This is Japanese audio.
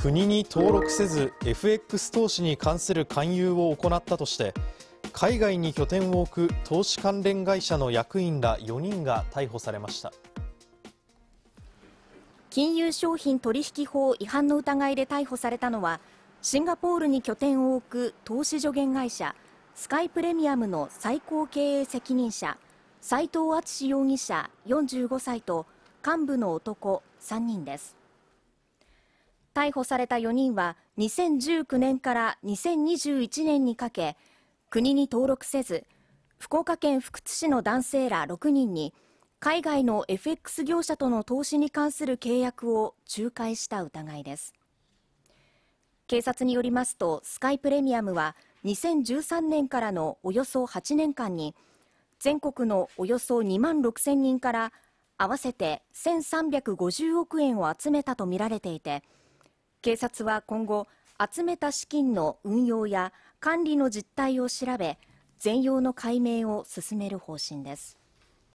国に登録せず FX 投資に関する勧誘を行ったとして海外に拠点を置く投資関連会社の役員ら4人が逮捕されました金融商品取引法違反の疑いで逮捕されたのはシンガポールに拠点を置く投資助言会社スカイプレミアムの最高経営責任者斉藤敦容疑者45歳と幹部の男3人です逮捕された4人は2019年から2021年にかけ国に登録せず福岡県福津市の男性ら6人に海外の FX 業者との投資に関する契約を仲介した疑いです警察によりますとスカイプレミアムは2013年からのおよそ8年間に全国のおよそ2万6000人から合わせて1350億円を集めたとみられていて警察は今後、集めた資金の運用や管理の実態を調べ、全容の解明を進める方針です。